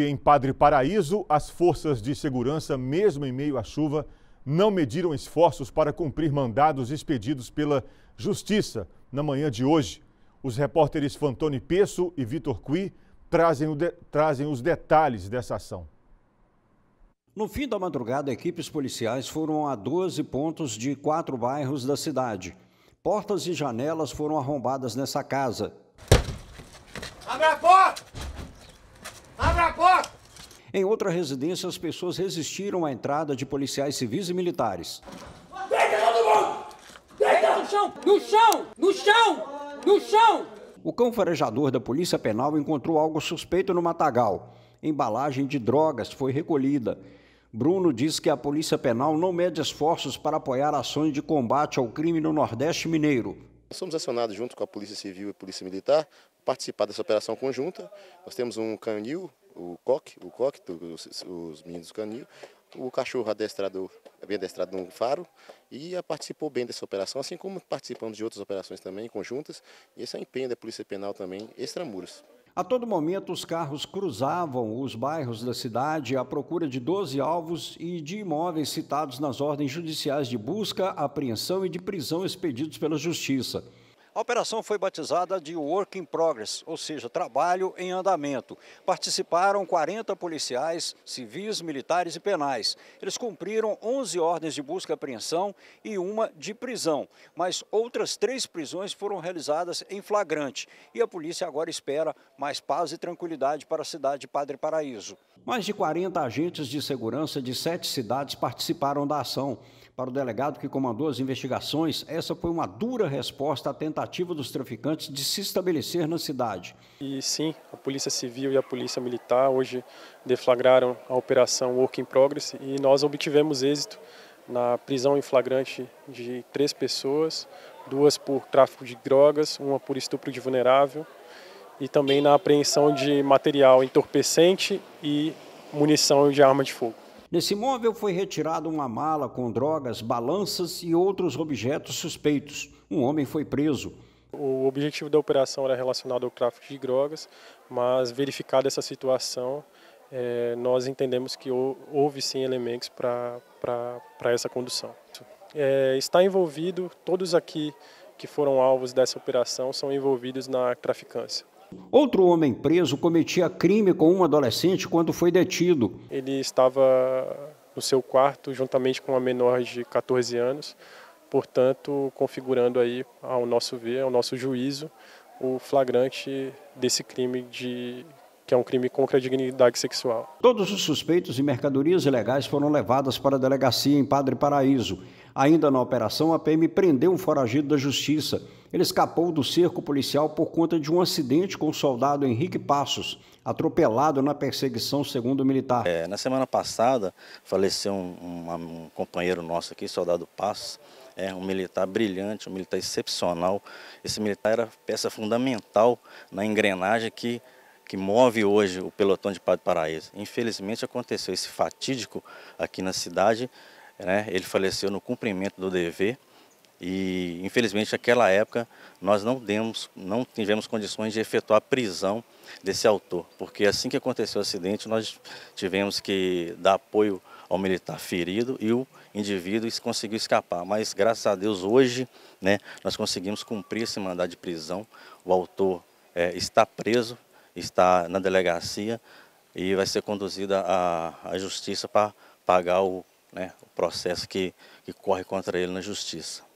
Em Padre Paraíso, as forças de segurança, mesmo em meio à chuva, não mediram esforços para cumprir mandados expedidos pela Justiça na manhã de hoje. Os repórteres Fantoni Pesso e Vitor Cui trazem, de... trazem os detalhes dessa ação. No fim da madrugada, equipes policiais foram a 12 pontos de quatro bairros da cidade. Portas e janelas foram arrombadas nessa casa. Abre a porta! Em outra residência, as pessoas resistiram à entrada de policiais civis e militares. Deita todo mundo! Deita! No chão! No chão! No chão! No chão! O cão farejador da Polícia Penal encontrou algo suspeito no matagal. Embalagem de drogas foi recolhida. Bruno diz que a Polícia Penal não mede esforços para apoiar ações de combate ao crime no Nordeste Mineiro. Nós somos acionados junto com a Polícia Civil e Polícia Militar participar dessa operação conjunta. Nós temos um canil o coque, o coque, os, os meninos do canil, o cachorro adestrado, bem adestrado no faro, e participou bem dessa operação, assim como participamos de outras operações também, conjuntas, e esse é empenho da Polícia Penal também, extramuros. A todo momento, os carros cruzavam os bairros da cidade à procura de 12 alvos e de imóveis citados nas ordens judiciais de busca, apreensão e de prisão expedidos pela Justiça. A operação foi batizada de Work in Progress, ou seja, trabalho em andamento. Participaram 40 policiais, civis, militares e penais. Eles cumpriram 11 ordens de busca e apreensão e uma de prisão, mas outras três prisões foram realizadas em flagrante. E a polícia agora espera mais paz e tranquilidade para a cidade de Padre Paraíso. Mais de 40 agentes de segurança de sete cidades participaram da ação para o delegado que comandou as investigações, essa foi uma dura resposta à tentativa dos traficantes de se estabelecer na cidade. E sim, a Polícia Civil e a Polícia Militar hoje deflagraram a operação Work in Progress e nós obtivemos êxito na prisão em flagrante de três pessoas, duas por tráfico de drogas, uma por estupro de vulnerável e também na apreensão de material entorpecente e munição de arma de fogo. Nesse móvel foi retirada uma mala com drogas, balanças e outros objetos suspeitos. Um homem foi preso. O objetivo da operação era relacionado ao tráfico de drogas, mas verificada essa situação, é, nós entendemos que houve sim elementos para essa condução. É, está envolvido, todos aqui que foram alvos dessa operação são envolvidos na traficância. Outro homem preso cometia crime com um adolescente quando foi detido. Ele estava no seu quarto juntamente com uma menor de 14 anos, portanto, configurando aí, ao nosso ver, ao nosso juízo, o flagrante desse crime de que é um crime contra a dignidade sexual. Todos os suspeitos e mercadorias ilegais foram levados para a delegacia em Padre Paraíso. Ainda na operação, a PM prendeu um foragido da justiça. Ele escapou do cerco policial por conta de um acidente com o soldado Henrique Passos, atropelado na perseguição, segundo o militar. É, na semana passada, faleceu um, um, um companheiro nosso aqui, soldado Passos, é um militar brilhante, um militar excepcional. Esse militar era peça fundamental na engrenagem que que move hoje o pelotão de Padre Paraíso. Infelizmente aconteceu esse fatídico aqui na cidade, né? ele faleceu no cumprimento do dever e infelizmente naquela época nós não, demos, não tivemos condições de efetuar a prisão desse autor, porque assim que aconteceu o acidente nós tivemos que dar apoio ao militar ferido e o indivíduo conseguiu escapar. Mas graças a Deus hoje né, nós conseguimos cumprir esse mandado de prisão, o autor é, está preso está na delegacia e vai ser conduzida à, à justiça para pagar o, né, o processo que, que corre contra ele na justiça.